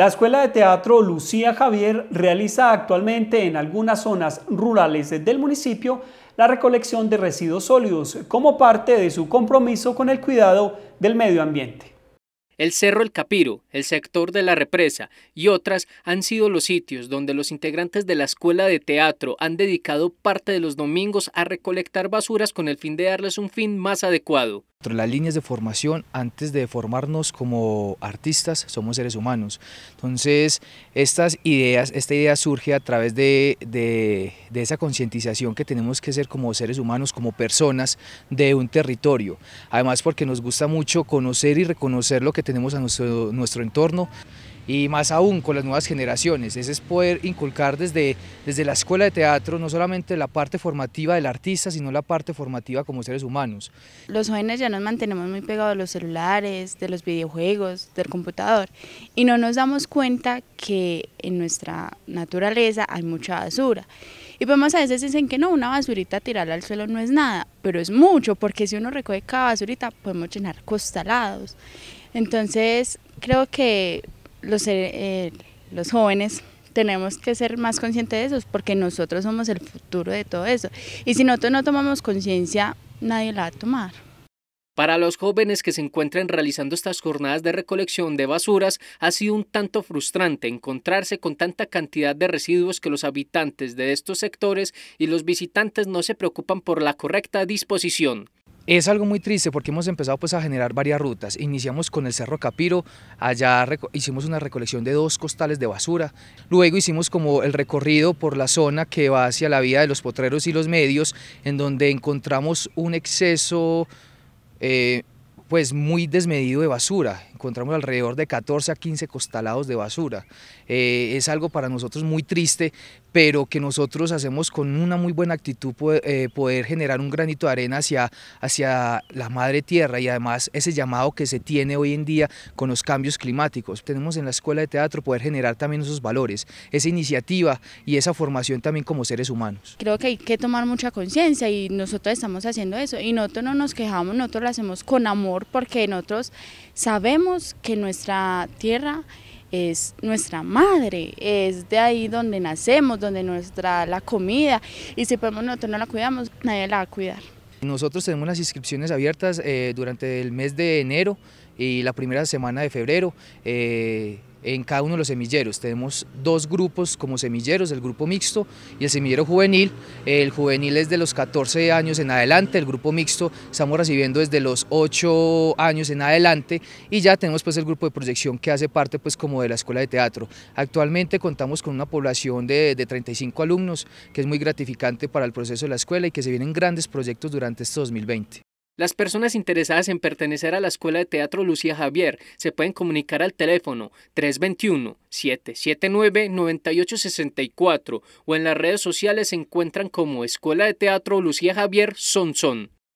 La Escuela de Teatro Lucía Javier realiza actualmente en algunas zonas rurales del municipio la recolección de residuos sólidos como parte de su compromiso con el cuidado del medio ambiente. El Cerro El Capiro, el sector de la represa y otras han sido los sitios donde los integrantes de la escuela de teatro han dedicado parte de los domingos a recolectar basuras con el fin de darles un fin más adecuado. Las líneas de formación, antes de formarnos como artistas, somos seres humanos. Entonces, estas ideas, esta idea surge a través de, esa concientización que tenemos que ser como seres humanos, como personas de un territorio. Además, porque nos gusta mucho conocer y reconocer lo que tenemos a nuestro entorno y más aún con las nuevas generaciones. Ese es poder inculcar desde, desde la escuela de teatro no solamente la parte formativa del artista, sino la parte formativa como seres humanos. Los jóvenes ya nos mantenemos muy pegados a los celulares, de los videojuegos, del computador y no nos damos cuenta que en nuestra naturaleza hay mucha basura. Y vemos pues a veces dicen que no, una basurita tirada al suelo no es nada, pero es mucho, porque si uno recoge cada basurita podemos llenar costalados. Entonces creo que eh, eh, los, jóvenes tenemos que ser más conscientes de eso, porque nosotros somos el futuro de todo eso. Y si nosotros no tomamos conciencia, nadie la va a tomar. Para los jóvenes que se encuentran realizando estas jornadas de recolección de basuras, ha sido un tanto frustrante encontrarse con tanta cantidad de residuos que los habitantes de estos sectores y los visitantes no se preocupan por la correcta disposición. Es algo muy triste porque hemos empezado pues a generar varias rutas. Iniciamos con el Cerro Capiro, allá hicimos una recolección de dos costales de basura. Luego hicimos como el recorrido por la zona que va hacia la vía de los potreros y los medios, en donde encontramos un exceso eh, pues muy desmedido de basura. Encontramos alrededor de 14 a 15 costalados de basura. Eh, es algo para nosotros muy triste, pero que nosotros hacemos con una muy buena actitud eh, poder, generar un granito de arena hacia, hacia la madre tierra y además ese llamado que se tiene hoy en día con los cambios climáticos. Tenemos en la escuela de teatro poder generar también esos valores, esa iniciativa y esa formación también como seres humanos. Creo que hay que tomar mucha conciencia y nosotros estamos haciendo eso y nosotros no nos quejamos, nosotros lo hacemos con amor porque nosotros sabemos que nuestra tierra es nuestra madre, es de ahí donde nacemos, donde nuestra la comida y si podemos nosotros no la cuidamos, nadie la va a cuidar. Nosotros tenemos las inscripciones abiertas eh, durante el mes de enero y la primera semana de febrero. Eh, en cada uno de los semilleros. Tenemos dos grupos como semilleros, el grupo mixto y el semillero juvenil. El juvenil es de los 14 años en adelante, el grupo mixto estamos recibiendo desde los 8 años en adelante y ya tenemos pues el grupo de proyección que hace parte pues como de la escuela de teatro. Actualmente contamos con una población de, de 35 alumnos que es muy gratificante para el proceso de la escuela y que se vienen grandes proyectos durante este 2020. Las personas interesadas en pertenecer a la Escuela de Teatro Lucía Javier se pueden comunicar al teléfono 321-779-9864 o en las redes sociales se encuentran como Escuela de Teatro Lucía Javier Sonson.